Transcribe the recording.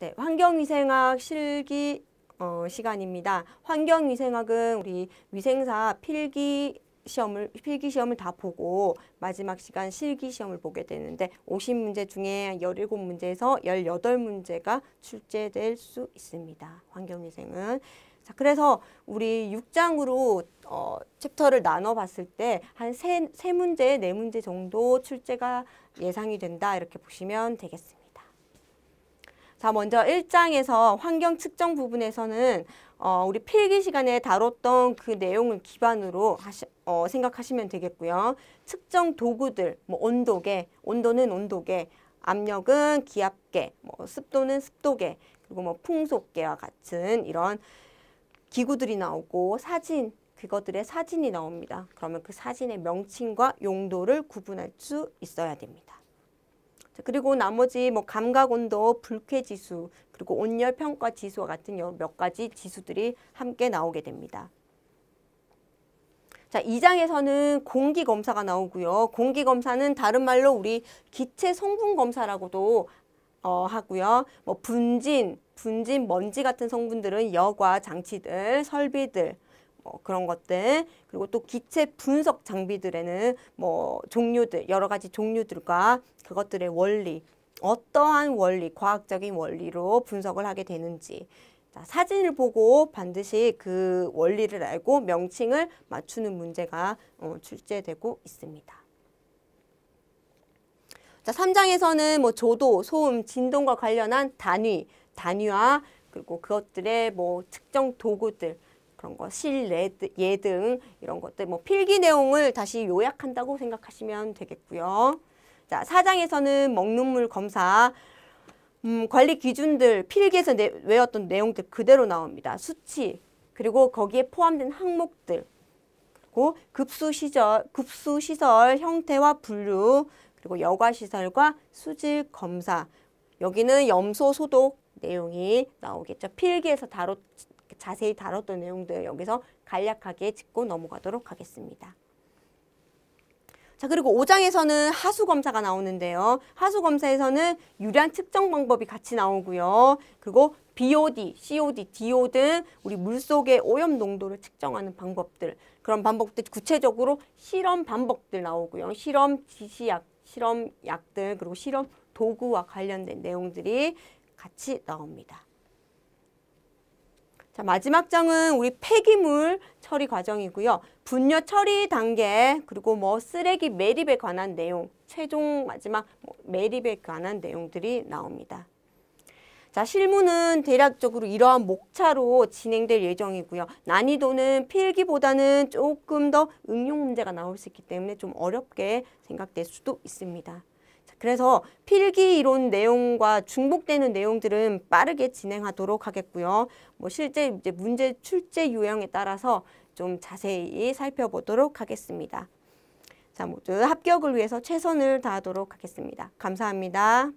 네, 환경위생학 실기 어, 시간입니다. 환경위생학은 우리 위생사 필기 시험을 필기 시험을 다 보고 마지막 시간 실기 시험을 보게 되는데 오십 문제 중에 열일 문제에서 열여 문제가 출제될 수 있습니다. 환경위생은 자, 그래서 우리 육장으로 어, 챕터를 나눠봤을 때 한세세 문제, 네 문제 정도 출제가 예상이 된다 이렇게 보시면 되겠습니다. 자, 먼저 일장에서 환경 측정 부분에서는 어, 우리 필기 시간에 다뤘던 그 내용을 기반으로 하시, 어, 생각하시면 되겠고요. 측정 도구들, 뭐 온도계, 온도는 온도계, 압력은 기압계, 뭐 습도는 습도계, 그리고 뭐 풍속계와 같은 이런 기구들이 나오고 사진, 그것들의 사진이 나옵니다. 그러면 그 사진의 명칭과 용도를 구분할 수 있어야 됩니다. 그리고 나머지 뭐 감각 온도, 불쾌 지수, 그리고 온열 평가 지수와 같은 몇 가지 지수들이 함께 나오게 됩니다. 자, 2장에서는 공기 검사가 나오고요. 공기 검사는 다른 말로 우리 기체 성분 검사라고도 어, 하고요. 뭐 분진, 분진 먼지 같은 성분들은 여과 장치들, 설비들, 뭐 그런 것들 그리고 또 기체 분석 장비들에는 뭐 종류들 여러 가지 종류들과 그것들의 원리 어떠한 원리 과학적인 원리로 분석을 하게 되는지 자, 사진을 보고 반드시 그 원리를 알고 명칭을 맞추는 문제가 어, 출제되고 있습니다. 자, 3장에서는 뭐 조도, 소음, 진동과 관련한 단위, 단위와 그리고 그것들의 뭐 측정 도구들, 그런 거 실례, 예등 이런 것들 뭐 필기 내용을 다시 요약한다고 생각하시면 되겠고요. 자, 사장에서는 먹는 물 검사 음, 관리 기준들 필기에서 내, 외웠던 내용들 그대로 나옵니다. 수치 그리고 거기에 포함된 항목들 그리고 급수 시절 급수 시설 형태와 분류 그리고 여과 시설과 수질 검사 여기는 염소 소독 내용이 나오겠죠. 필기에서 다뤘, 자세히 다뤘던 내용들 여기서 간략하게 짚고 넘어가도록 하겠습니다. 자 그리고 5장에서는 하수검사가 나오는데요. 하수검사에서는 유량 측정 방법이 같이 나오고요. 그리고 BOD, COD, DO 등 우리 물속의 오염 농도를 측정하는 방법들 그런 방법들 구체적으로 실험 방법들 나오고요. 실험 지시약, 실험 약들 그리고 실험 도구와 관련된 내용들이 같이 나옵니다. 자, 마지막 장은 우리 폐기물 처리 과정이고요. 분뇨 처리 단계, 그리고 뭐 쓰레기 매립에 관한 내용, 최종 마지막 뭐 매립에 관한 내용들이 나옵니다. 자, 실무는 대략적으로 이러한 목차로 진행될 예정이고요. 난이도는 필기보다는 조금 더 응용 문제가 나올 수 있기 때문에 좀 어렵게 생각될 수도 있습니다. 그래서 필기 이론 내용과 중복되는 내용들은 빠르게 진행하도록 하겠고요. 뭐 실제 이제 문제 출제 유형에 따라서 좀 자세히 살펴보도록 하겠습니다. 자, 모두 합격을 위해서 최선을 다하도록 하겠습니다. 감사합니다.